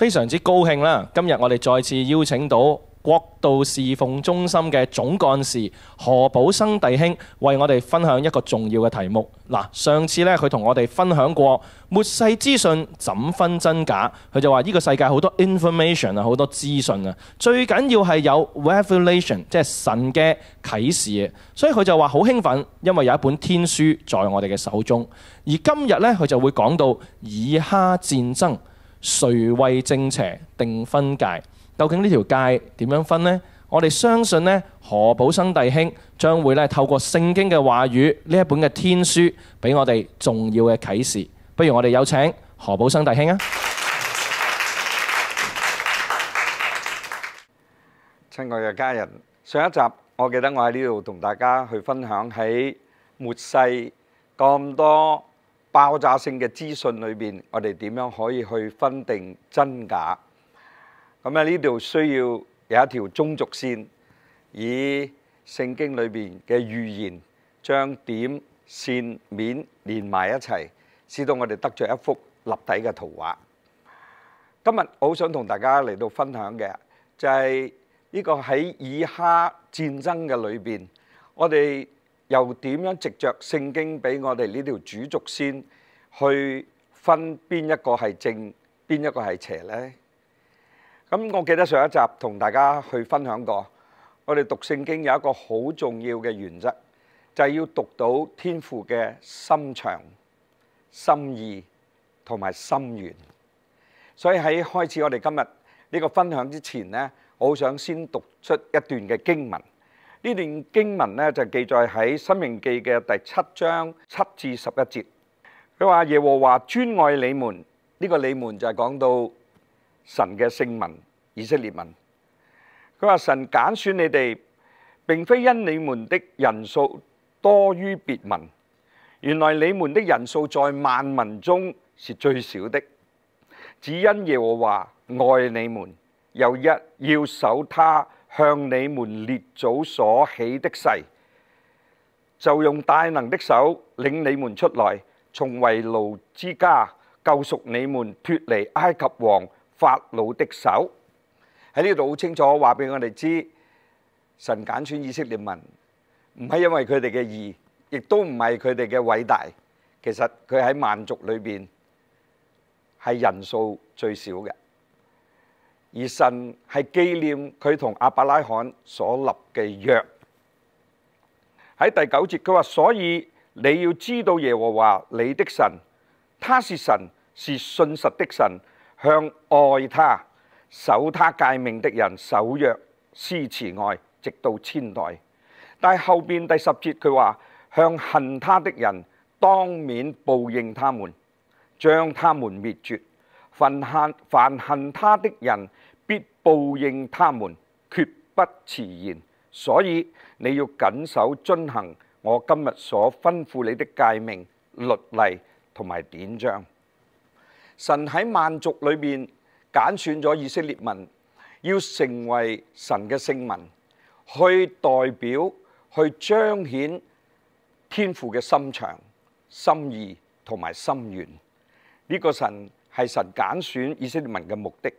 非常之高興啦！今日我哋再次邀請到國道侍奉中心嘅總幹事何寶生弟兄，為我哋分享一個重要嘅題目。嗱，上次呢，佢同我哋分享過末世資訊怎分真假，佢就話呢個世界好多 information 啊，好多資訊啊，最緊要係有 revelation，即係神嘅启示。所以佢就話好興奮，因為有一本天書在我哋嘅手中。而今日呢，佢就會講到以哈戰爭。誰為正邪定分界？究竟呢條界點樣分呢？我哋相信呢何寶生弟兄將會咧透過聖經嘅話語呢一本嘅天書，俾我哋重要嘅啟示。不如我哋有請何寶生弟兄啊！親愛嘅家人，上一集我記得我喺呢度同大家去分享喺末世咁多。爆炸性嘅資訊裏邊，我哋點樣可以去分定真假？咁喺呢度需要有一條中軸線，以聖經裏邊嘅預言，將點線面連埋一齊，使到我哋得着一幅立體嘅圖畫。今日我好想同大家嚟到分享嘅，就係呢個喺以哈戰爭嘅裏邊，我哋。又點樣藉着聖經俾我哋呢條主軸先去分邊一個係正，邊一個係邪呢？咁我記得上一集同大家去分享過，我哋讀聖經有一個好重要嘅原則，就係要讀到天父嘅心腸、心意同埋心願。所以喺開始我哋今日呢個分享之前呢，我好想先讀出一段嘅經文。呢段經文咧就記載喺《生命記》嘅第七章七至十一節。佢話耶和華專愛你們，呢個你們就係講到神嘅聖民以色列民。佢話神揀選你哋，並非因你們的人數多於別民，原來你們的人數在萬民中是最少的，只因耶和華愛你們，又一要守他。向你們列祖所起的誓，就用大能的手領你們出來，從为奴之家救赎你們，脱離埃及王法老的手。喺呢度好清楚話俾我哋知，神揀選以色列民，唔係因為佢哋嘅義，亦都唔係佢哋嘅偉大，其實佢喺萬族裏边係人數最少嘅。而神係紀念佢同阿伯拉罕所立嘅約。喺第九節，佢話：所以你要知道耶和華你的神，他是神，是信實的神，向愛他、守他诫命的人守約施慈愛，直到千代。但係後邊第十節佢話：向恨他的人，當面報應他們，將他們滅絕。凡恨恨他的人，必报应他们，绝不迟延。所以你要谨守遵行我今日所吩咐你的诫命、律例同埋典章。神喺万族里面拣选咗以色列民，要成为神嘅圣民，去代表、去彰显天父嘅心肠、心意同埋心愿。呢个神。係神揀選以色列民嘅目的。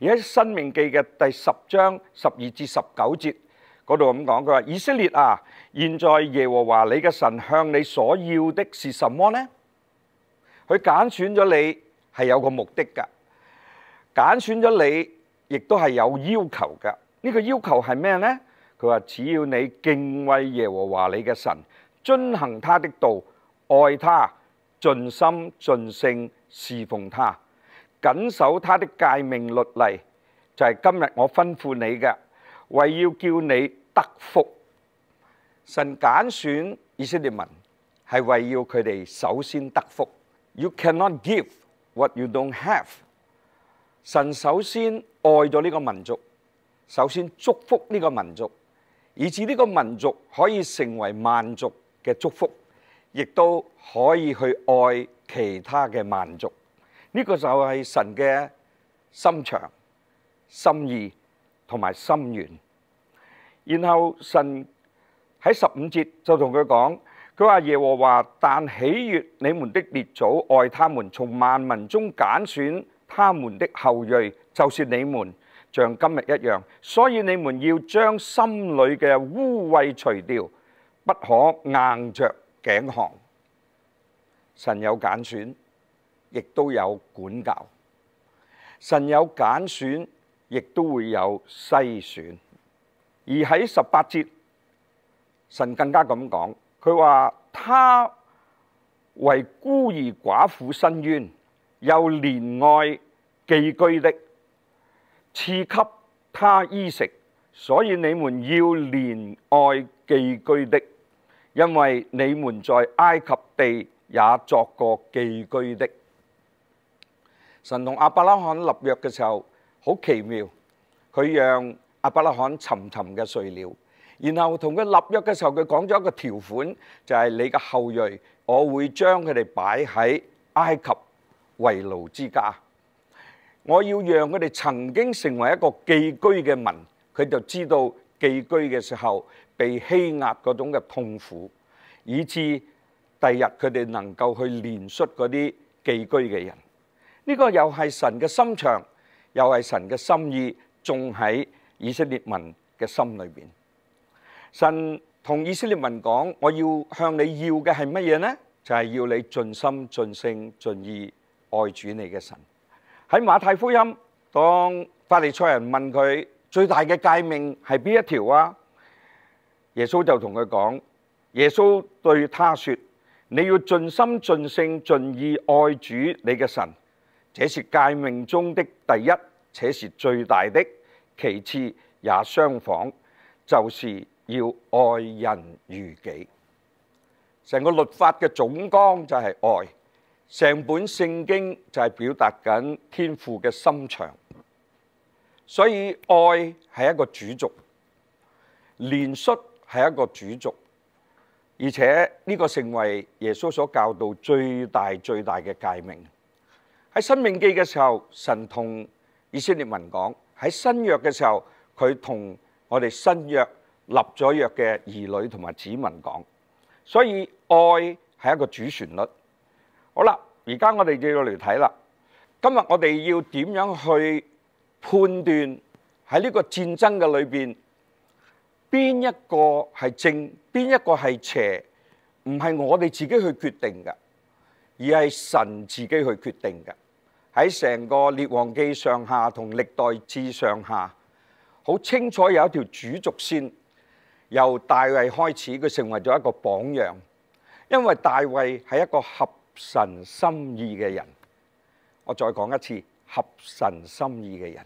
而喺《新命記》嘅第十章十二至十九節嗰度咁講，佢話：以色列啊，現在耶和華你嘅神向你所要的是什么呢？佢揀選咗你係有個目的㗎，揀選咗你亦都係有要求㗎。呢個要求係咩呢？佢話：只要你敬畏耶和華你嘅神，遵行他的道，愛他，盡心盡性。侍奉他，谨守他的诫命律例，就系今日我吩咐你嘅，为要叫你得福。神拣选以色列民，系为要佢哋首先得福。You cannot give what you don't have。神首先爱咗呢个民族，首先祝福呢个民族，以至呢个民族可以成为万族嘅祝福，亦都可以去爱。其他嘅萬族，呢個就係神嘅心腸、心意同埋心願。然後神喺十五節就同佢講：，佢話耶和華但喜悦你們的列祖，愛他們，從萬民中揀選他們的後裔，就是你們，像今日一樣。所以你們要將心里嘅污穢除掉，不可硬着頸項。神有揀選，亦都有管教；神有揀選，亦都會有筛選。而喺十八節，神更加咁講，佢話：他為孤兒寡婦伸冤，又憐愛寄居的，赐給他衣食。所以你們要憐愛寄居的，因為你們在埃及地。也作過寄居的。神同阿伯拉罕立約嘅時候，好奇妙，佢讓阿伯拉罕沉沉嘅睡了，然後同佢立約嘅時候，佢講咗一個條款，就係你嘅後裔，我會將佢哋擺喺埃及为奴之家。我要讓佢哋曾經成為一個寄居嘅民，佢就知道寄居嘅時候被欺壓嗰種嘅痛苦，以至第日佢哋能夠去連説嗰啲寄居嘅人，呢個又係神嘅心肠，又係神嘅心意，仲喺以色列民嘅心裏边。神同以色列民講：我要向你要嘅係乜嘢呢？就係要你盡心、盡性、盡意愛主你嘅神。喺馬太福音，當法利賽人問佢最大嘅戒命係邊一條啊？耶穌就同佢講：耶穌對他說。你要尽心尽性尽意爱主你嘅神，这是诫命中的第一，且是最大的。其次也相仿，就是要爱人如己。成个律法嘅总纲就系爱，成本圣经就系表达紧天父嘅心肠。所以爱系一个主轴，怜率系一个主轴。而且呢个成为耶稣所教导最大最大嘅诫命。喺生命记嘅时候，神同以色列民讲；喺新约嘅时候，佢同我哋新约立咗约嘅儿女同埋子民讲。所以爱系一个主旋律。好啦，而家我哋要嚟睇啦。今日我哋要点样去判断喺呢个战争嘅里边？邊一個係正，邊一個係邪，唔係我哋自己去決定嘅，而係神自己去決定嘅。喺成個列王記上下同歷代至上下，好清楚有一條主族線，由大衛開始，佢成為咗一個榜樣，因為大衛係一個合神心意嘅人。我再講一次，合神心意嘅人，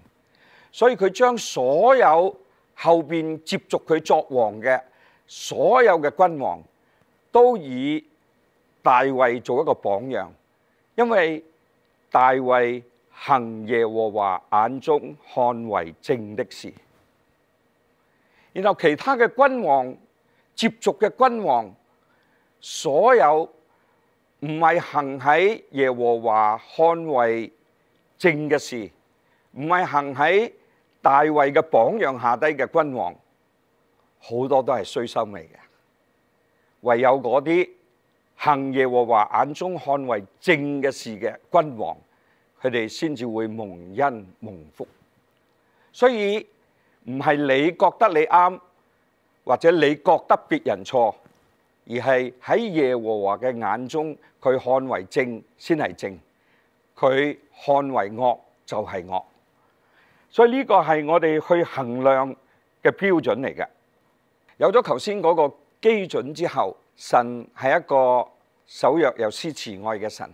所以佢將所有。后边接续佢作王嘅所有嘅君王，都以大卫做一个榜样，因为大卫行耶和华眼中看为正的事。然后其他嘅君王接续嘅君王，所有唔系行喺耶和华看為正嘅事，唔系行喺。大卫嘅榜样下低嘅君王，好多都系衰心嚟嘅，唯有嗰啲行耶和华眼中看为正嘅事嘅君王，佢哋先至会蒙恩蒙福。所以唔系你觉得你啱，或者你觉得别人错，而系喺耶和华嘅眼中，佢看为正先系正，佢看为恶就系恶。所以呢個係我哋去衡量嘅標準嚟嘅。有咗頭先嗰個基準之後，神係一個守約又施慈愛嘅神，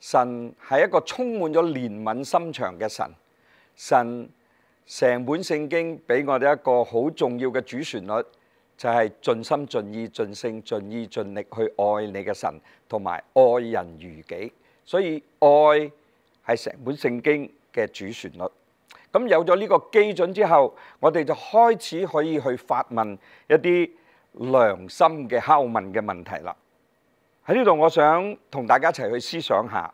神係一個充滿咗憐憫心腸嘅神。神成本聖經俾我哋一個好重要嘅主旋律，就係盡心盡意盡性盡意盡力去愛你嘅神，同埋愛人如己。所以愛係成本聖經嘅主旋律。咁有咗呢個基準之後，我哋就開始可以去發問一啲良心嘅拷問嘅問題啦。喺呢度，我想同大家一齊去思想下，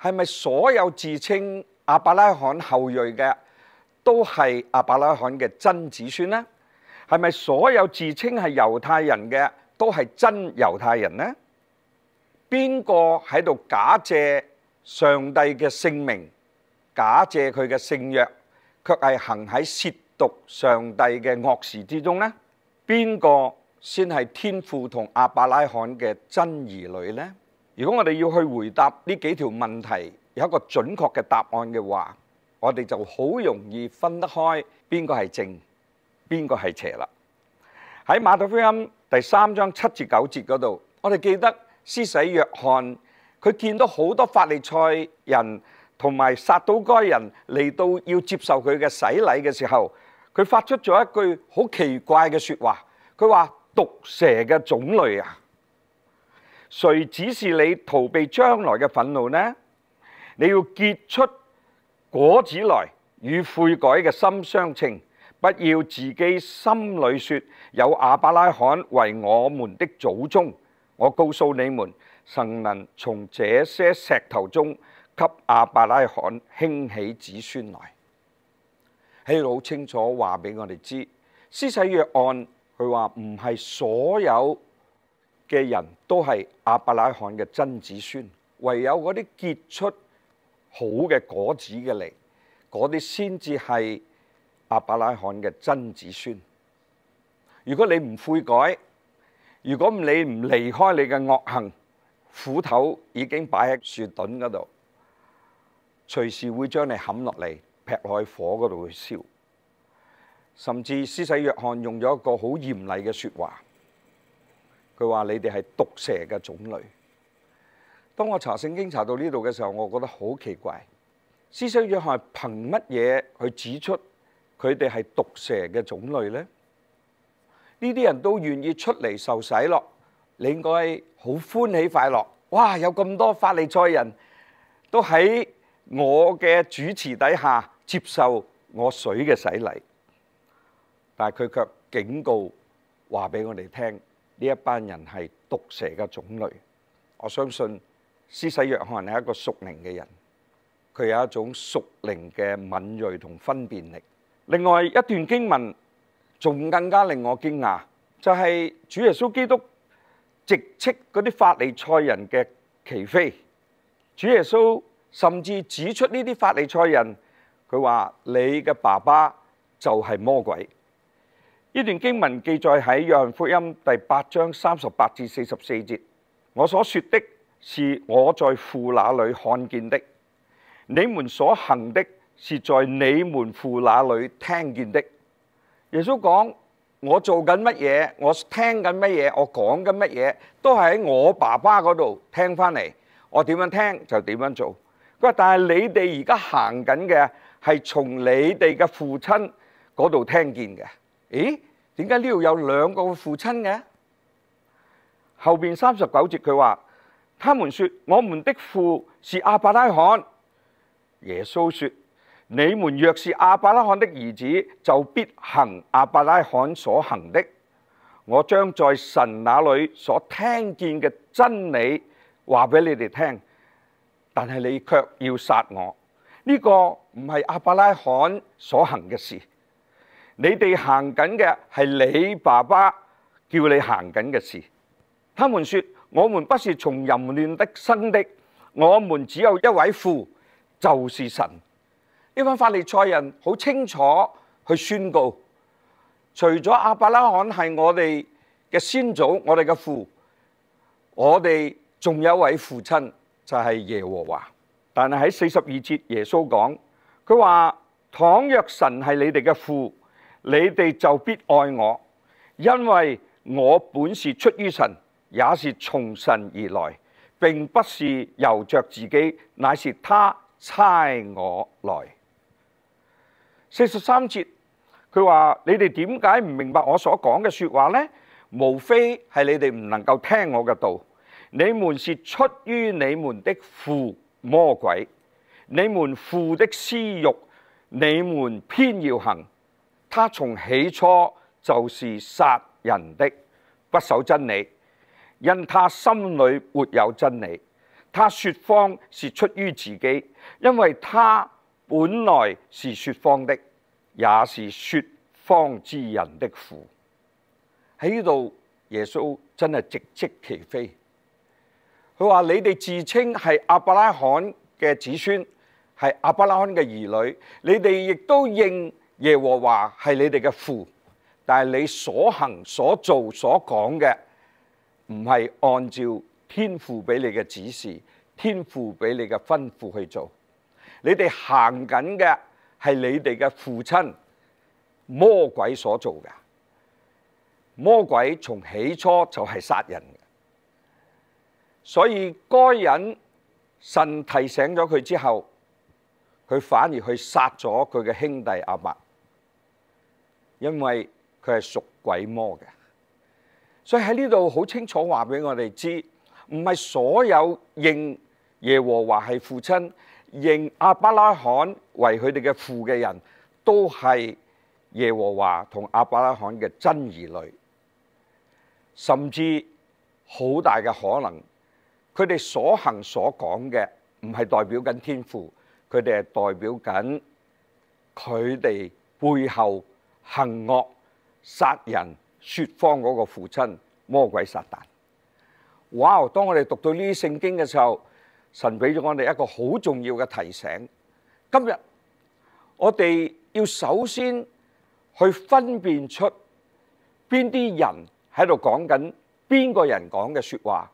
係咪所有自稱阿伯拉罕後裔嘅都係阿伯拉罕嘅真子孫呢？係咪所有自稱係猶太人嘅都係真猶太人呢？邊個喺度假借上帝嘅姓名？假借佢嘅聖約，卻係行喺亵渎上帝嘅惡事之中呢？邊個先係天父同阿伯拉罕嘅真兒女呢？如果我哋要去回答呢幾條問題，有一個準確嘅答案嘅話，我哋就好容易分得開邊個係正，邊個係邪啦。喺馬太福音第三章七至九節嗰度，我哋記得施洗約翰，佢見到好多法利賽人。同埋殺到該人嚟到要接受佢嘅洗礼嘅時候，佢發出咗一句好奇怪嘅说話。佢話：毒蛇嘅種類啊，誰指示你逃避將來嘅憤怒呢？你要结出果子來，與悔改嘅心相稱。不要自己心里說有阿伯拉罕為我們的祖宗。我告訴你們，神能從這些石頭中。给阿伯拉罕兴起子孙来，希好清楚话俾我哋知，施洗约案佢话唔系所有嘅人都系阿伯拉罕嘅真子孙，唯有嗰啲结出好嘅果子嘅嚟，嗰啲先至系阿伯拉罕嘅真子孙。如果你唔悔改，如果你唔离开你嘅恶行，斧头已经摆喺树墩嗰度。隨時會將你冚落嚟，劈落去火嗰度去燒，甚至施洗約翰用咗一個好嚴厲嘅説話，佢話你哋係毒蛇嘅種類。當我查聖經查到呢度嘅時候，我覺得好奇怪，施洗約翰憑乜嘢去指出佢哋係毒蛇嘅種類呢？呢啲人都願意出嚟受洗咯，你應該好歡喜快樂。哇！有咁多法利賽人都喺～我嘅主持底下接受我水嘅洗礼，但系佢却警告话俾我哋听呢一班人系毒蛇嘅种类。我相信施洗约翰系一个属灵嘅人，佢有一种属灵嘅敏锐同分辨力。另外一段经文仲更加令我惊讶，就系主耶稣基督直斥嗰啲法利赛人嘅奇非。主耶稣。甚至指出呢啲法利赛人，佢话你嘅爸爸就系魔鬼。呢段经文记载喺约翰福音第八章三十八至四十四节。我所说的是我在父那里看见的，你们所行的是在你们父那里听见的。耶稣讲：我做紧乜嘢？我听紧乜嘢？我讲紧乜嘢？都系喺我爸爸嗰度听翻嚟。我点样听就点样做。佢話：但係你哋而家行緊嘅係從你哋嘅父親嗰度聽見嘅。咦？點解呢度有兩個父親嘅？後邊三十九節佢話：他們說：我們的父是阿伯拉罕。耶穌說：你們若是阿伯拉罕的兒子，就必行阿伯拉罕所行的。我將在神那裏所聽見嘅真理話俾你哋聽。但系你卻要殺我，呢個唔係阿伯拉罕所行嘅事。你哋行緊嘅係你爸爸叫你行緊嘅事。他們說：我们不是從淫亂的生的，我们只有一位父，就是神。呢班法利賽人好清楚去宣告：除咗阿伯拉罕係我哋嘅先祖，我哋嘅父，我哋仲有一位父親。就系耶和华，但系喺四十二节，耶稣讲，佢话倘若神系你哋嘅父，你哋就必爱我，因为我本是出于神，也是从神而来，并不是由着自己，乃是他差我来。四十三节，佢话你哋点解唔明白我所讲嘅说话呢？无非系你哋唔能够听我嘅道。你們是出於你們的父魔鬼，你們父的私欲，你們偏要行。他從起初就是殺人的，不守真理，因他心里沒有真理。他说谎是出於自己，因為他本來是说谎的，也是说谎之人的父。喺呢度，耶穌真係直斥其非。佢話：你哋自稱係阿伯拉罕嘅子孫，係阿伯拉罕嘅兒女。你哋亦都认耶和華係你哋嘅父，但係你所行、所做、所講嘅，唔係按照天父俾你嘅指示、天父俾你嘅吩咐去做。你哋行緊嘅係你哋嘅父親魔鬼所做嘅。魔鬼從起初就係殺人嘅。所以該人神提醒咗佢之後，佢反而去殺咗佢嘅兄弟阿伯，因為佢係屬鬼魔嘅。所以喺呢度好清楚話俾我哋知，唔係所有認耶和華係父親、認阿伯拉罕為佢哋嘅父嘅人都係耶和華同阿伯拉罕嘅真兒女，甚至好大嘅可能。佢哋所行所講嘅唔係代表緊天父，佢哋係代表緊佢哋背後行惡殺人説謊嗰個父親魔鬼撒旦。哇！當我哋讀到呢啲聖經嘅時候，神俾咗我哋一個好重要嘅提醒。今日我哋要首先去分辨出邊啲人喺度講緊邊個人講嘅説話。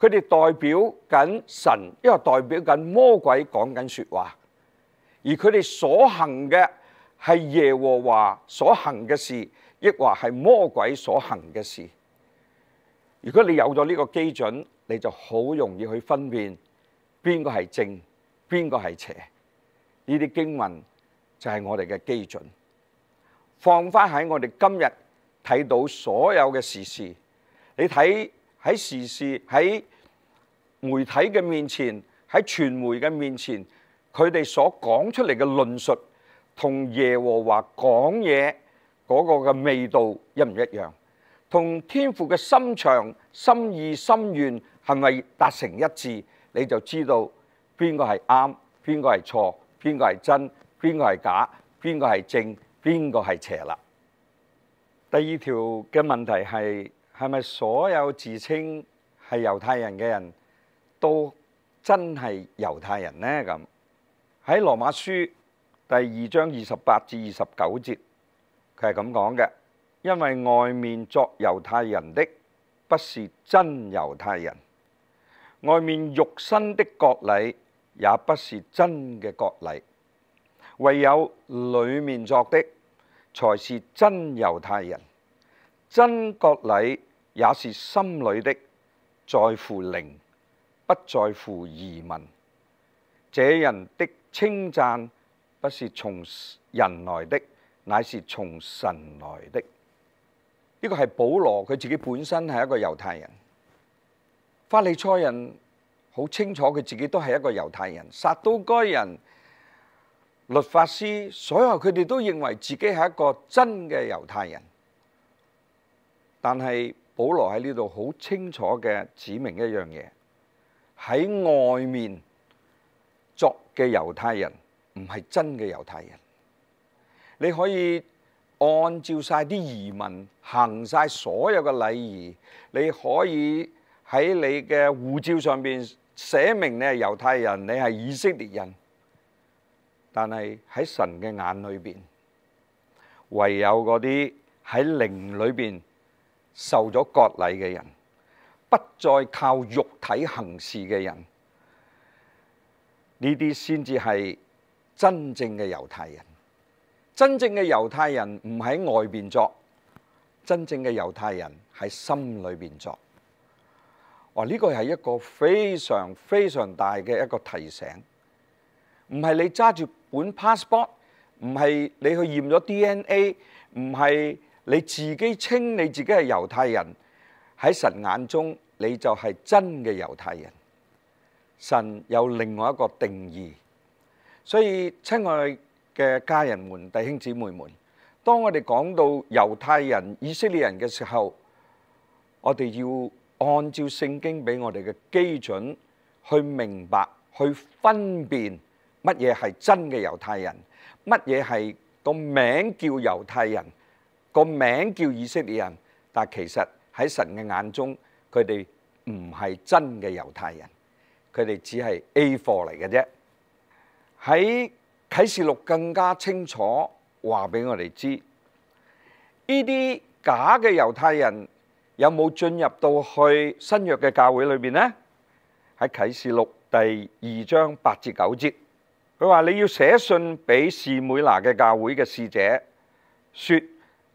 佢哋代表緊神，因或代表緊魔鬼講緊説話，而佢哋所行嘅係耶和華所行嘅事，亦或係魔鬼所行嘅事。如果你有咗呢個基準，你就好容易去分辨邊個係正，邊個係邪。呢啲經文就係我哋嘅基準，放翻喺我哋今日睇到所有嘅事事，你睇。喺時事喺媒體嘅面前，喺傳媒嘅面前，佢哋所講出嚟嘅論述，同耶和華講嘢嗰個嘅味道一唔一樣？同天父嘅心腸、心意、心願係咪達成一致？你就知道邊個係啱，邊個係錯，邊個係真，邊個係假，邊個係正，邊個係邪啦？第二條嘅問題係。系咪所有自稱係猶太人嘅人都真係猶太人呢？咁喺羅馬書第二章二十八至二十九節，佢係咁講嘅：因為外面作猶太人的不是真猶太人，外面肉身的國禮也不是真嘅國禮，唯有裡面作的才是真猶太人，真國禮。也是心里的在乎灵，不在乎疑民。这人的称赞不是从人来的，乃是从神来的。呢个系保罗佢自己本身系一个犹太人，法利赛人好清楚佢自己都系一个犹太人，杀到该人律法师，所有佢哋都认为自己系一个真嘅犹太人，但系。保罗喺呢度好清楚嘅指明一样嘢：喺外面作嘅犹太人唔系真嘅犹太人。你可以按照晒啲移民行晒所有嘅礼仪，你可以喺你嘅护照上边写明你系犹太人，你系以色列人。但系喺神嘅眼里边，唯有嗰啲喺灵里边。受咗割禮嘅人，不再靠肉體行事嘅人，呢啲先至係真正嘅猶太人。真正嘅猶太人唔喺外边作，真正嘅猶太人喺心裏边作。哇！呢個係一個非常非常大嘅一個提醒，唔係你揸住本 passport，唔係你去驗咗 DNA，唔係。你自己稱你自己係猶太人喺神眼中你就係真嘅猶太人。神有另外一個定義，所以親愛嘅家人們、弟兄姊妹們，當我哋講到猶太人、以色列人嘅時候，我哋要按照聖經俾我哋嘅基準去明白、去分辨乜嘢係真嘅猶太人，乜嘢係個名叫猶太人。個名叫以色列人，但其實喺神嘅眼中，佢哋唔係真嘅猶太人，佢哋只係 A 貨嚟嘅啫。喺啟示錄更加清楚話俾我哋知，呢啲假嘅猶太人有冇進入到去新約嘅教會裏邊呢？喺啟示錄第二章八至九節，佢話你要寫信俾士妹拿嘅教會嘅使者，說。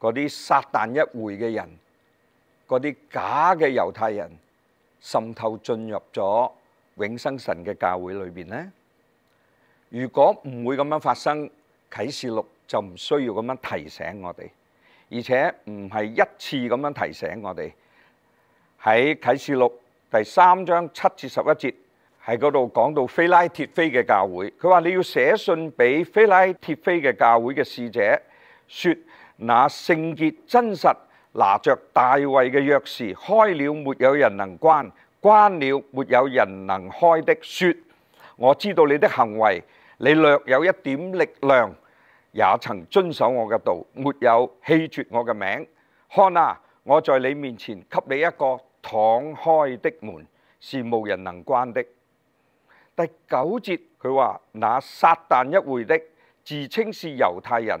嗰啲撒旦一会嘅人，嗰啲假嘅猶太人滲透進入咗永生神嘅教會裏边咧。如果唔會咁樣發生，《啟示錄》就唔需要咁樣提醒我哋，而且唔係一次咁樣提醒我哋。喺《啟示錄》第三章七至十一節，喺嗰度講到菲拉鐵菲嘅教會，佢話你要寫信俾菲拉鐵菲嘅教會嘅使者，說。那聖潔真實，拿着大衛嘅钥匙開了沒有人能關，關了沒有人能開的。说：我知道你的行為，你略有一點力量，也曾遵守我嘅道，沒有弃绝我嘅名。看啊，我在你面前給你一個敞開的門，是无人能關的。第九節，佢話：那撒旦一回的，自稱是猶太人。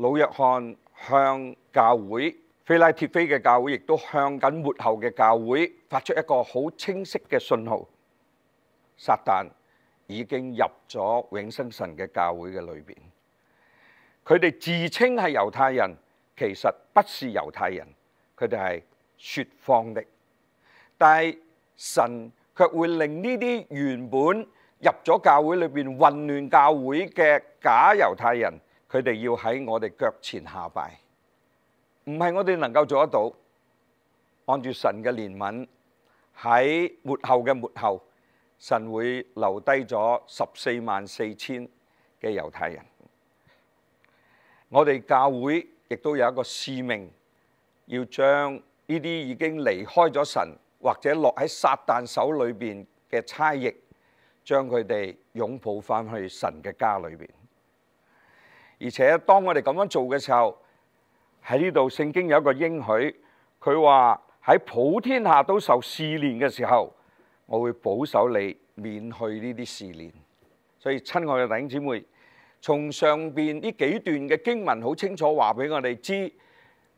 老約翰向教會、菲拉鐵菲嘅教會，亦都向緊末後嘅教會發出一個好清晰嘅信號：撒旦已經入咗永生神嘅教會嘅裏边。佢哋自稱係猶太人，其實不是猶太人，佢哋係说谎的。但係神卻會令呢啲原本入咗教會裏边混亂教會嘅假猶太人。佢哋要喺我哋腳前下拜，唔係我哋能夠做得到。按住神嘅憐憫，喺末後嘅末後，神會留低咗十四萬四千嘅猶太人。我哋教會亦都有一個使命，要將呢啲已經離開咗神或者落喺撒旦手裏边嘅差役，將佢哋擁抱翻去神嘅家裏边。而且當我哋咁樣做嘅時候，喺呢度聖經有一個應許，佢話喺普天下都受試煉嘅時候，我會保守你免去呢啲試煉。所以親愛嘅弟兄姊妹，從上邊呢幾段嘅經文好清楚話俾我哋知，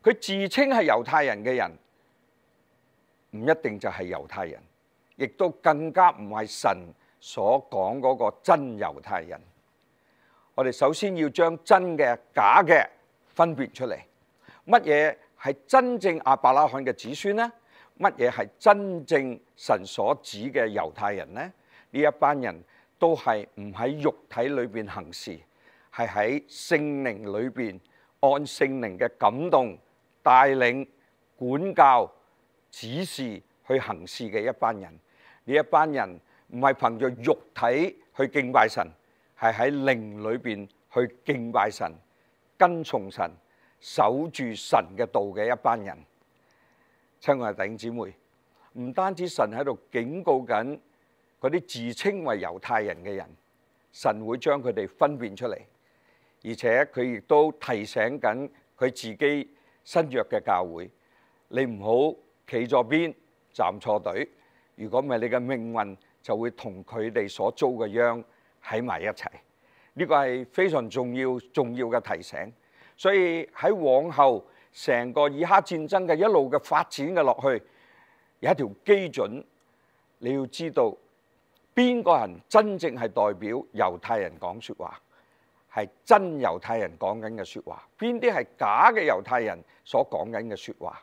佢自稱係猶太人嘅人，唔一定就係猶太人，亦都更加唔係神所講嗰個真猶太人。我哋首先要将真嘅、假嘅分别出嚟。乜嘢系真正阿伯拉罕嘅子孙呢？乜嘢系真正神所指嘅犹太人呢？呢一班人都系唔喺肉体里边行事，系喺圣灵里边按圣灵嘅感动带领、管教、指示去行事嘅一班人。呢一班人唔系凭着肉体去敬拜神。係喺靈裏边去敬拜神、跟從神、守住神嘅道嘅一班人。請我頂姊妹，唔單止神喺度警告緊嗰啲自稱為猶太人嘅人，神會將佢哋分辨出嚟，而且佢亦都提醒緊佢自己新約嘅教會，你唔好企咗邊站錯隊，如果唔係你嘅命運就會同佢哋所遭嘅殃。喺埋一齊，呢個係非常重要重要嘅提醒。所以喺往後成個以哈戰爭嘅一路嘅發展嘅落去，有一條基準，你要知道邊個人真正係代表猶太人講説話，係真猶太人講緊嘅説話，邊啲係假嘅猶太人所講緊嘅説話。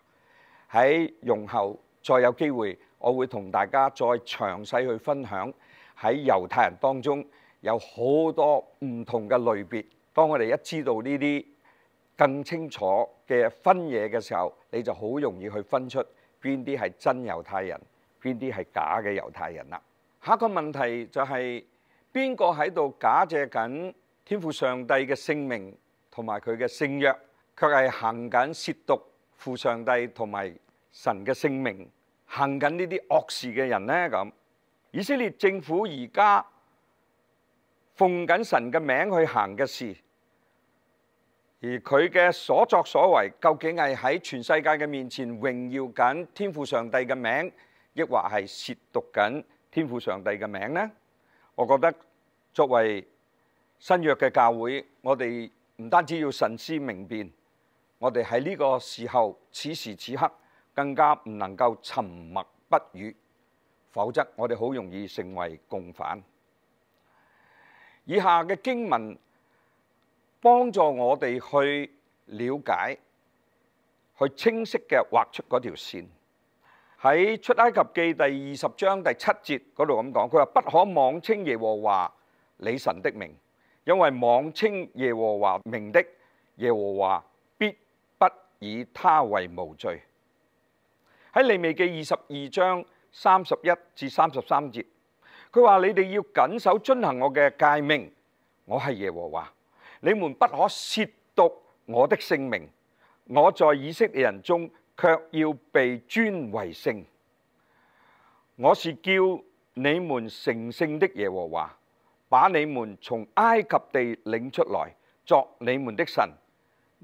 喺用後再有機會，我會同大家再詳細去分享喺猶太人當中。有好多唔同嘅类别，当我哋一知道呢啲更清楚嘅分嘢嘅时候，你就好容易去分出边啲系真犹太人，边啲系假嘅犹太人啦。下一个问题就系边个喺度假借紧天父上帝嘅圣名同埋佢嘅圣约，却系行紧亵渎父上帝同埋神嘅圣名，行紧呢啲恶事嘅人呢？咁以色列政府而家？奉緊神嘅名去行嘅事，而佢嘅所作所為究竟係喺全世界嘅面前榮耀緊天父上帝嘅名，抑或係亵渎緊天父上帝嘅名呢？我覺得作為新約嘅教會，我哋唔單止要慎思明辨，我哋喺呢個時候、此時此刻，更加唔能夠沉默不語，否則我哋好容易成為共犯。以下嘅經文幫助我哋去了解，去清晰嘅畫出嗰條線。喺出埃及記第二十章第七節嗰度咁講，佢話不可妄稱耶和華你神的名，因為妄稱耶和華名的，耶和華必不以他為無罪。喺利未記二十二章三十一至三十三節。佢话：你哋要谨守遵行我嘅诫命，我系耶和华，你们不可亵渎我的姓名。我在以色列人中却要被尊为圣，我是叫你们成圣的耶和华，把你们从埃及地领出来作你们的神，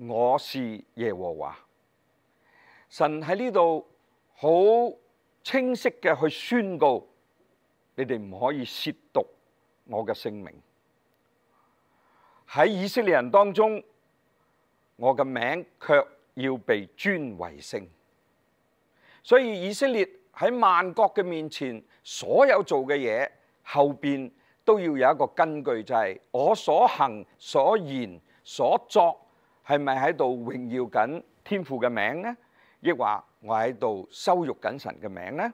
我是耶和华。神喺呢度好清晰嘅去宣告。你哋唔可以亵渎我嘅姓名。喺以色列人当中，我嘅名却要被尊为圣。所以以色列喺万国嘅面前，所有做嘅嘢后边都要有一个根据，就系我所行、所言、所作，系咪喺度荣耀紧天父嘅名呢？亦或我喺度羞辱紧神嘅名呢？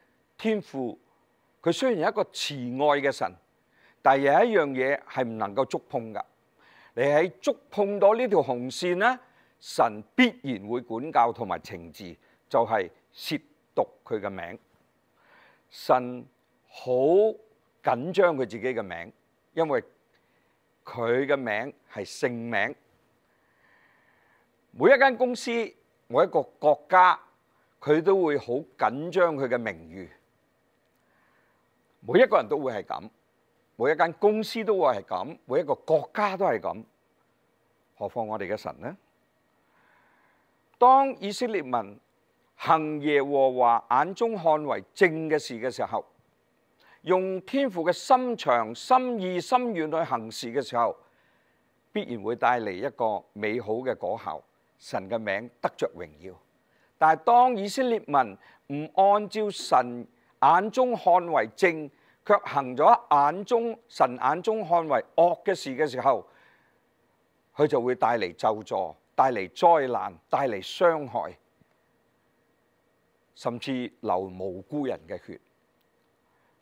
天父佢雖然一個慈愛嘅神，但係有一樣嘢係唔能夠觸碰噶。你喺觸碰到呢條紅線呢，神必然會管教同埋惩治，就係涉奪佢嘅名。神好緊張佢自己嘅名，因為佢嘅名係聖名。每一間公司，每一個國家，佢都會好緊張佢嘅名譽。每一个人都会系咁，每一间公司都会系咁，每一个国家都系咁。何况我哋嘅神呢？当以色列民行耶和华眼中看为正嘅事嘅时候，用天父嘅心肠、心意、心愿去行事嘅时候，必然会带嚟一个美好嘅果效。神嘅名得着荣耀。但系当以色列民唔按照神眼中看为正，却行咗眼中神眼中看为恶嘅事嘅时候，佢就会带嚟救助、带嚟灾难、带嚟伤害，甚至流无辜人嘅血。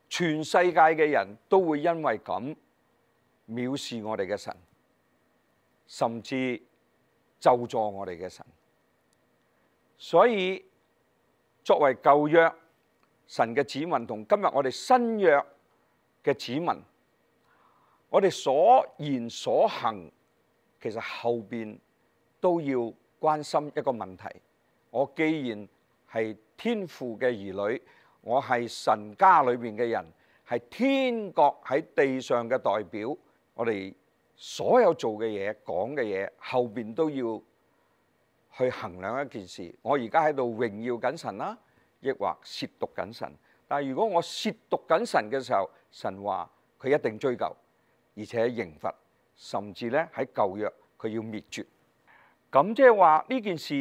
全世界嘅人都会因为咁藐视我哋嘅神，甚至咒助我哋嘅神。所以作为旧约。神嘅子民同今日我哋新约嘅子民，我哋所言所行，其實後边都要關心一個問題。我既然係天父嘅兒女，我係神家裏面嘅人，係天國喺地上嘅代表，我哋所有做嘅嘢、講嘅嘢，後边都要去衡量一件事。我而家喺度榮耀緊神啦。抑或亵渎紧神，但系如果我亵渎紧神嘅时候，神话佢一定追究，而且刑罚，甚至咧喺旧约佢要灭绝。咁即系话呢件事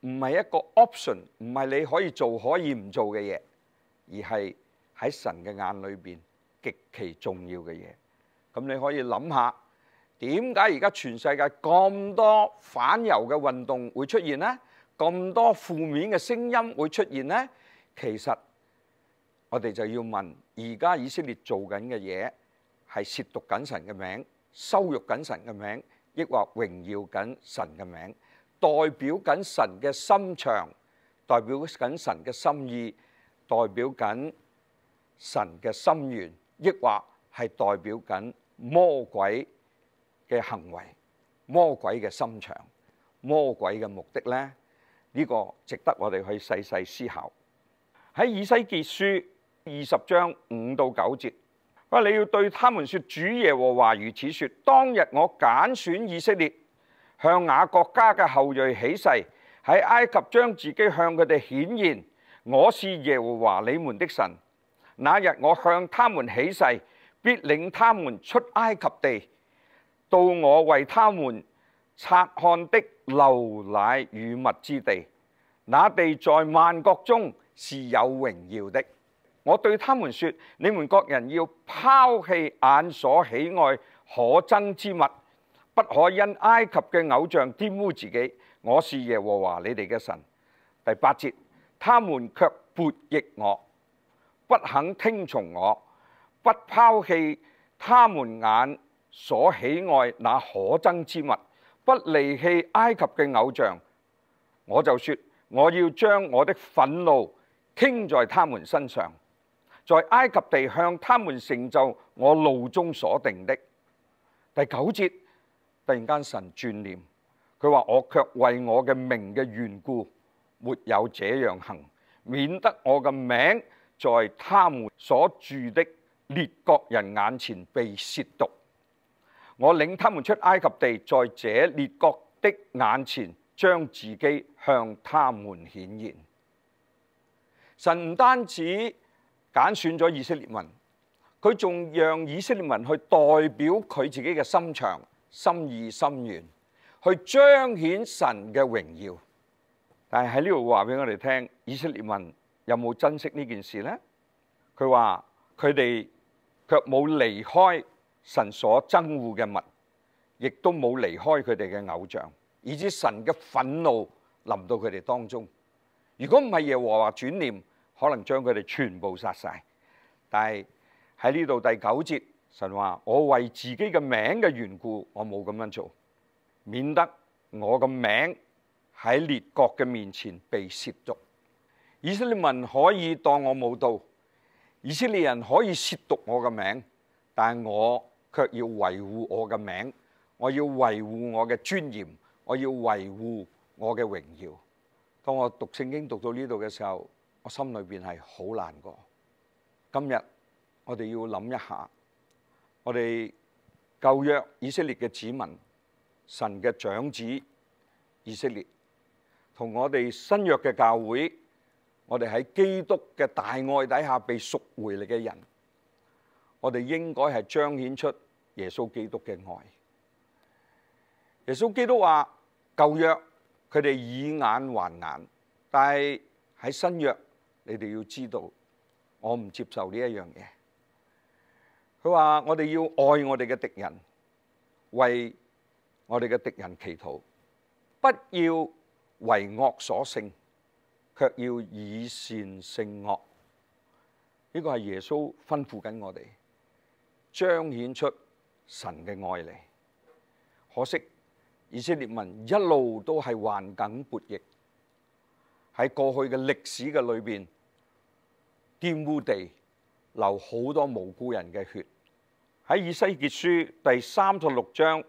唔系一个 option，唔系你可以做可以唔做嘅嘢，而系喺神嘅眼里边极其重要嘅嘢。咁你可以谂下，点解而家全世界咁多反犹嘅运动会出现呢？咁多負面嘅聲音會出現呢？其實我哋就要問：而家以色列做緊嘅嘢係亵渎緊神嘅名，羞辱緊神嘅名，抑或榮耀緊神嘅名，代表緊神嘅心腸，代表緊神嘅心意，代表緊神嘅心願，抑或係代表緊魔鬼嘅行為、魔鬼嘅心腸、魔鬼嘅目的呢？呢個值得我哋去細細思考。喺以西結書二十章五到九節，話你要對他們說：主耶和華如此說，當日我揀選以色列，向亞國家嘅後裔起誓，喺埃及將自己向佢哋顯現，我是耶和華你們的神。那日我向他們起誓，必領他們出埃及地，到我為他們。察看的流奶与蜜之地，那地在万国中是有荣耀的。我对他们说：你们各人要抛弃眼所喜爱可憎之物，不可因埃及嘅偶像玷污自己。我是耶和华你哋嘅神。第八节，他们却悖逆我，不肯听从我，不抛弃他们眼所喜爱那可憎之物。不离弃埃及嘅偶像，我就说我要将我的愤怒倾在他们身上，在埃及地向他们成就我路中所定的。第九节，突然间神转念，佢话我却为我嘅名嘅缘故，没有这样行，免得我嘅名在他们所住的列国人眼前被亵渎。我领他们出埃及地，在这列国的眼前，将自己向他们显现。神唔单止拣选咗以色列民，佢仲让以色列民去代表佢自己嘅心肠、心意、心愿，去彰显神嘅荣耀。但系喺呢度话俾我哋听，以色列民有冇珍惜呢件事呢？佢话佢哋却冇离开。神所憎护嘅物，亦都冇离开佢哋嘅偶像，以至神嘅愤怒临到佢哋当中。如果唔系耶和华转念，可能将佢哋全部杀晒。但系喺呢度第九节，神话我为自己嘅名嘅缘故，我冇咁样做，免得我嘅名喺列国嘅面前被亵渎。以色列民可以当我冇到，以色列人可以亵渎我嘅名，但系我。却要维护我嘅名，我要维护我嘅尊严，我要维护我嘅荣耀。当我读圣经读到呢度嘅时候，我心里边系好难过。今日我哋要谂一下，我哋旧约以色列嘅子民，神嘅长子以色列，同我哋新约嘅教会，我哋喺基督嘅大爱底下被赎回嚟嘅人，我哋应该系彰显出。耶稣基督嘅爱，耶稣基督话旧约佢哋以眼还眼，但系喺新约你哋要知道，我唔接受呢一样嘢。佢话我哋要爱我哋嘅敌人，为我哋嘅敌人祈祷，不要为恶所胜，却要以善胜恶。呢个系耶稣吩咐紧我哋，彰显出。神嘅愛嚟，可惜以色列民一路都係患梗薄翼喺過去嘅歷史嘅裏边，玷污地，流好多無辜人嘅血。喺以西結書第三十六章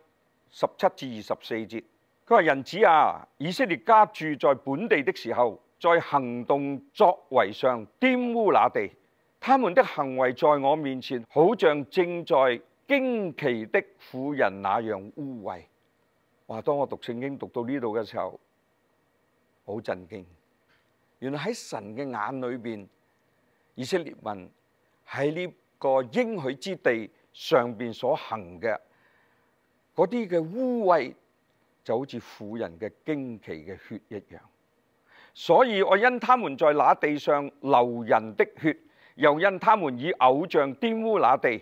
十七至二十四節，佢話：人子啊，以色列家住在本地的時候，在行動作為上玷污那地，他们的行為在我面前好像正在惊奇的妇人那样污秽，哇！当我读圣经读到呢度嘅时候，好震惊。原来喺神嘅眼里边，以色列民喺呢个应许之地上边所行嘅嗰啲嘅污秽，就好似妇人嘅惊奇嘅血一样。所以我因他们在那地上流人的血，又因他们以偶像玷污那地。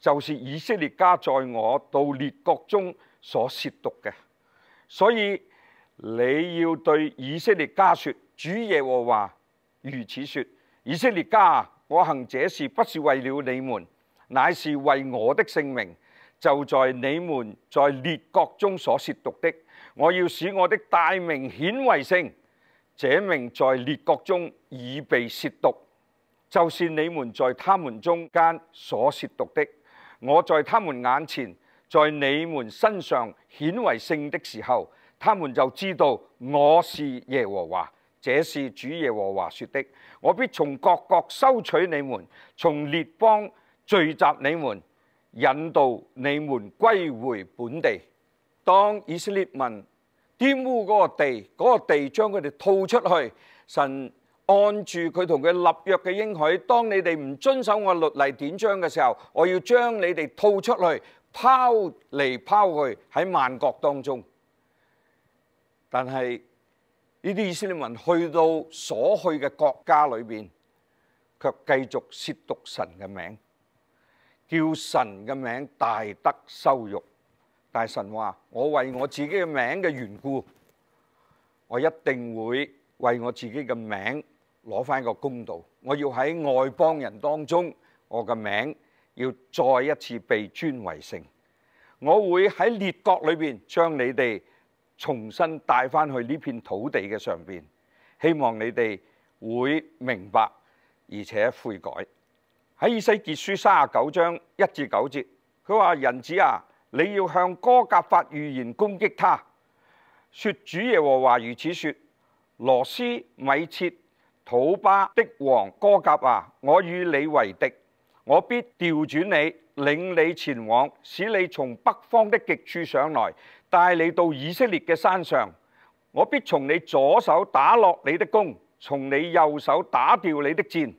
就是以色列家在我到列国中所亵渎嘅，所以你要对以色列家说：主耶和华如此说，以色列家啊，我行这事不是为了你们，乃是为我的性名。就在你们在列国中所亵渎的，我要使我的大名显为圣。这名在列国中已被亵渎，就是你们在他们中间所亵渎的。我在他們眼前，在你們身上顯為性的時候，他們就知道我是耶和華。這是主耶和華說的。我必從各國收取你們，從列邦聚集你們，引導你們歸回本地。當以色列民玷污嗰個地，嗰個地將佢哋吐出去，神。按住佢同佢立約嘅應許，當你哋唔遵守我律例典章嘅時候，我要將你哋吐出去，拋嚟拋去喺萬國當中。但係呢啲以色列人去到所去嘅國家裏边，卻繼續亵渎神嘅名，叫神嘅名大得羞辱。大神話：我為我自己嘅名嘅緣故，我一定會為我自己嘅名。攞翻個公道，我要喺外邦人當中，我嘅名要再一次被尊為聖。我會喺列國裏邊將你哋重新帶翻去呢片土地嘅上邊，希望你哋會明白而且悔改。喺以西結書三十九章一至九節，佢話：人子啊，你要向哥格法预言攻擊他，說主耶和華如此说：羅斯米切。土巴的王哥甲啊！我與你為敵，我必調轉你，領你前往，使你從北方的極處上來，帶你到以色列嘅山上。我必從你左手打落你的弓，從你右手打掉你的箭。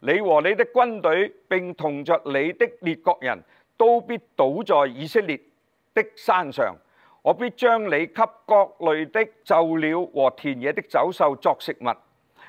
你和你的軍隊並同着你的列國人都必倒在以色列的山上。我必將你給各類的就鳥和田野的走獸作食物。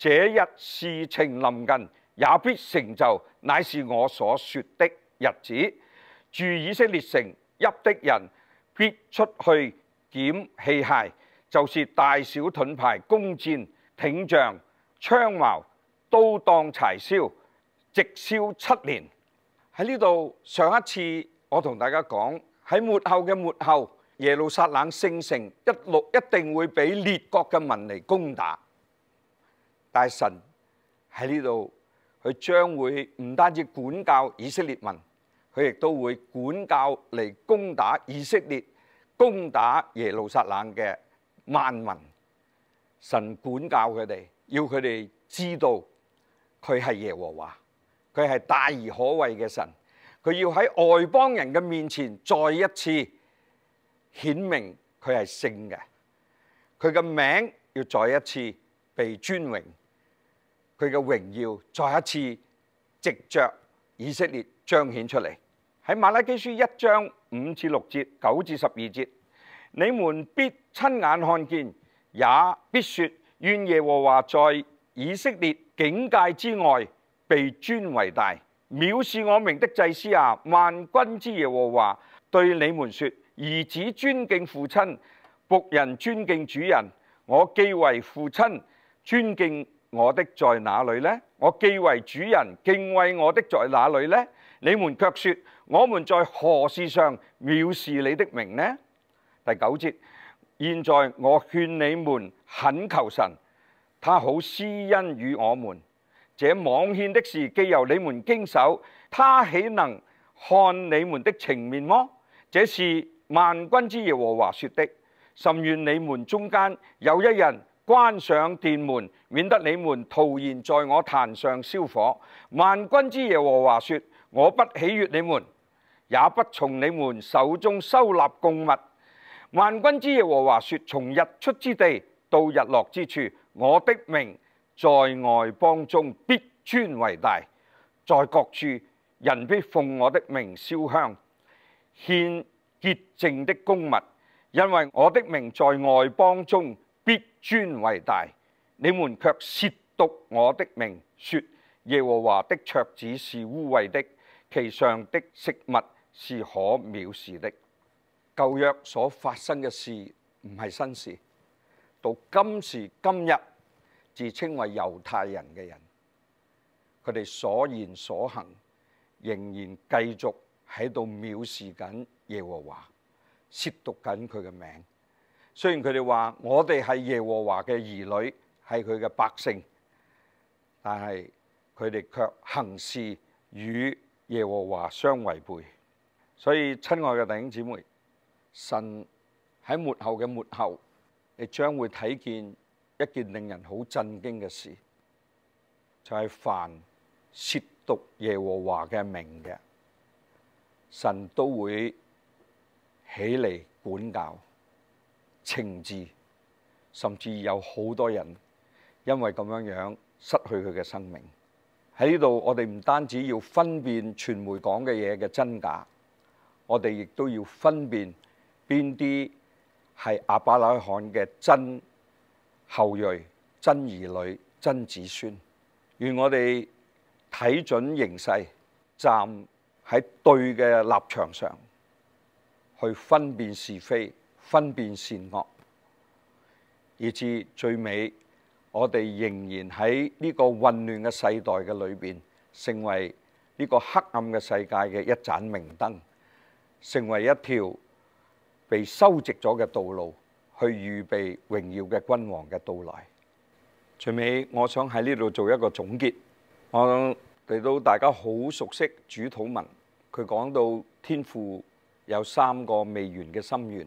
這日事情臨近，也必成就，乃是我所說的日子。住以色列城邑的人，必出去檢器械，就是大小盾牌、弓箭、挺像、槍矛，都當柴燒，直烧七年。喺呢度上一次，我同大家講，喺末後嘅末後，耶路撒冷聖城一路一定會俾列國嘅民嚟攻打。但系神喺呢度，佢將會唔單止管教以色列民，佢亦都會管教嚟攻打以色列、攻打耶路撒冷嘅萬民。神管教佢哋，要佢哋知道佢係耶和華，佢係大而可畏嘅神。佢要喺外邦人嘅面前再一次顯明佢係聖嘅，佢嘅名要再一次被尊榮。佢嘅榮耀再一次藉着以色列彰顯出嚟，喺馬拉基書一章五至六節九至十二節，你們必親眼看見，也必说願耶和華在以色列境界之外被尊為大，藐視我名的祭司啊，萬君之耶和華對你們说：兒子尊敬父親，仆人尊敬主人，我既為父親尊敬。我的在哪里呢？我既为主人，敬畏我的在哪里呢？你们却说我们在何事上藐视你的名呢？第九节，现在我劝你们恳求神，他好施恩与我们。这网献的事既由你们经手，他岂能看你们的情面么？这是万军之耶和华说的。甚愿你们中间有一人。關上店門，免得你們徒然在我壇上燒火。萬君之耶和華說：我不喜悅你們，也不從你們手中收納供物。萬君之耶和華說：從日出之地到日落之處，我的名在外邦中必尊為大，在各處人必奉我的名燒香，獻潔淨的供物，因為我的名在外邦中。必尊为大，你们却亵渎我的名，说耶和华的桌子是污秽的，其上的食物是可藐视的。旧约所发生嘅事唔系新事，到今时今日，自称为犹太人嘅人，佢哋所言所行仍然继续喺度藐视紧耶和华，亵渎紧佢嘅名。雖然佢哋話我哋係耶和華嘅兒女，係佢嘅百姓，但係佢哋卻行事與耶和華相違背。所以，親愛嘅弟兄姊妹，神喺幕後嘅幕後，你將會睇見一件令人好震驚嘅事，就係凡涉奪耶和華嘅名嘅神都會起嚟管教。情志，甚至有好多人因为咁样样失去佢嘅生命。喺呢度，我哋唔单止要分辨传媒讲嘅嘢嘅真假，我哋亦都要分辨边啲系阿巴拉罕嘅真后裔、真儿女、真子孙。愿我哋睇准形势，站喺对嘅立场上，去分辨是非。分辨善惡，以至最尾，我哋仍然喺呢個混亂嘅世代嘅裏边，成為呢個黑暗嘅世界嘅一盞明燈，成為一條被修直咗嘅道路，去預備榮耀嘅君王嘅到来。最尾，我想喺呢度做一個總結。我嚟到大家好熟悉主土文，佢講到天父有三個未完嘅心願。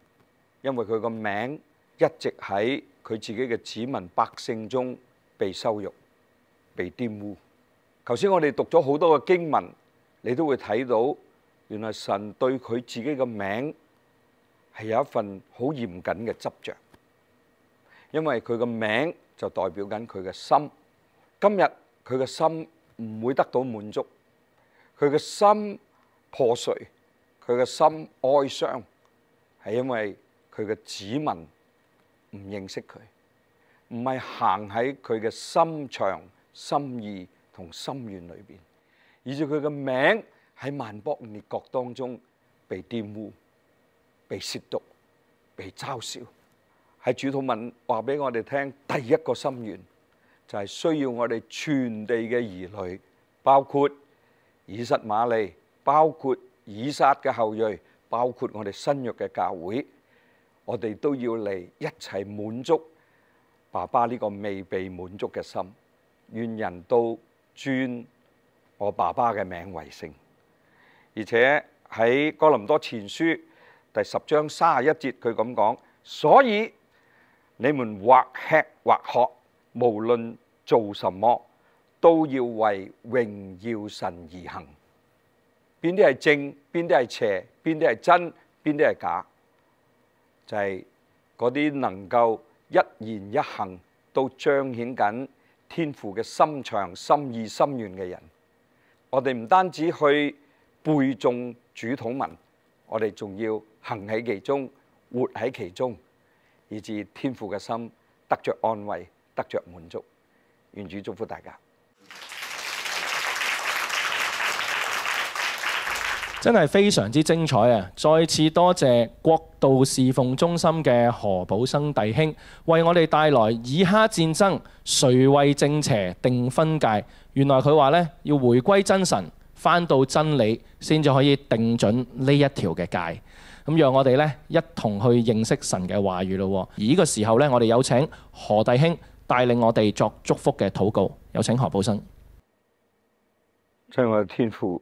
因為佢個名一直喺佢自己嘅子民百姓中被羞辱、被玷污。頭先我哋讀咗好多嘅經文，你都會睇到，原來神對佢自己嘅名係有一份好嚴謹嘅執着，因為佢嘅名就代表緊佢嘅心。今日佢嘅心唔會得到滿足，佢嘅心破碎，佢嘅心哀傷，係因為。佢嘅子民唔認識佢，唔係行喺佢嘅心肠、心意同心願裏边，以至佢嘅名喺万博列國當中被玷污、被亵渎、被嘲笑。喺主徒問話俾我哋聽，第一個心愿就係需要我哋全地嘅兒女，包括以實瑪利，包括以撒嘅後裔，包括我哋新約嘅教會。我哋都要嚟一齐满足爸爸呢个未被满足嘅心，愿人都尊我爸爸嘅名为圣。而且喺哥林多前书第十章三十一节，佢咁讲：，所以你们或吃或喝，无论做什么，都要为荣耀神而行。边啲系正，边啲系邪，边啲系真，边啲系假。就係嗰啲能夠一言一行都彰顯緊天父嘅心腸、心意、心願嘅人，我哋唔單止去背中主統文，我哋仲要行喺其中，活喺其中，以至天父嘅心得着安慰，得着滿足。願主祝福大家。真系非常之精彩啊！再次多谢国道侍奉中心嘅何宝生弟兄，为我哋带来以哈战争，谁为正邪定分界？原来佢话呢，要回归真神，翻到真理，先至可以定准呢一条嘅界。咁让我哋呢，一同去认识神嘅话语咯。而呢个时候呢，我哋有请何弟兄带领我哋作祝福嘅祷告。有请何宝生。真我天父。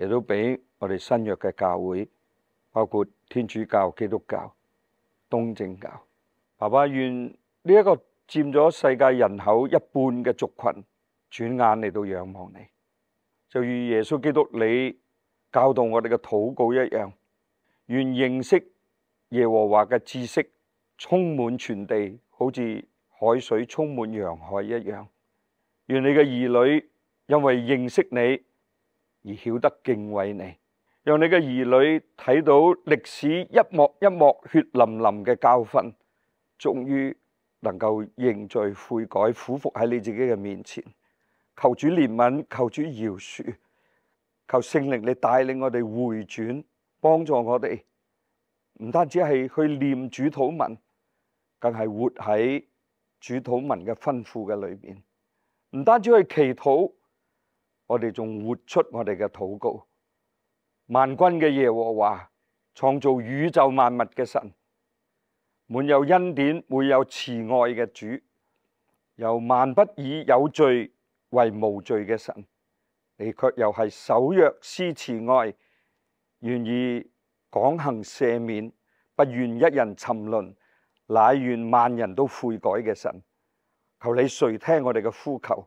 亦都俾我哋新约嘅教会，包括天主教、基督教、东正教。爸爸愿呢一个占咗世界人口一半嘅族群，转眼嚟到仰望你，就如耶稣基督你教导我哋嘅祷告一样，愿认识耶和华嘅知识充满全地，好似海水充满洋海一样。愿你嘅儿女因为认识你。而晓得敬畏你，让你嘅儿女睇到历史一幕一幕血淋淋嘅教训，终于能够认罪悔改，俯伏喺你自己嘅面前，求主怜悯，求主饶恕，求圣灵你带领我哋回转，帮助我哋，唔单止系去念主土文，更系活喺主土文嘅吩咐嘅里边，唔单止去祈祷。我哋仲活出我哋嘅祷告，万军嘅耶和华，创造宇宙万物嘅神，满有恩典、满有慈爱嘅主，由万不以有罪为无罪嘅神，你却又系守约施慈爱，愿意广行赦免，不愿一人沉沦，乃愿万人都悔改嘅神，求你垂听我哋嘅呼求。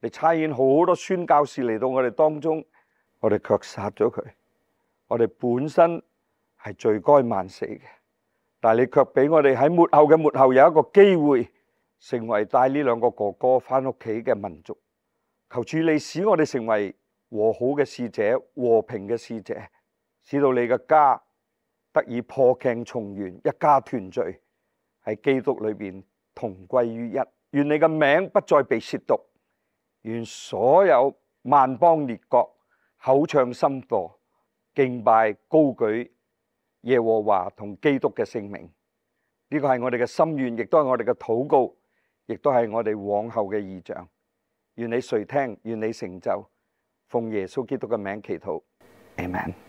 你差遣好多宣教士嚟到我哋当中，我哋却杀咗佢。我哋本身系罪该万死嘅，但系你却俾我哋喺末后嘅末后有一个机会，成为带呢两个哥哥翻屋企嘅民族。求主你使我哋成为和好嘅使者，和平嘅使者，使到你嘅家得以破镜重圆，一家团聚喺基督里边同归于一。愿你嘅名不再被亵渎。愿所有万邦列国口唱心歌，敬拜高举耶和华同基督嘅圣名。呢个系我哋嘅心愿，亦都系我哋嘅祷告，亦都系我哋往后嘅意象。愿你垂听，愿你成就。奉耶稣基督嘅名祈祷，e n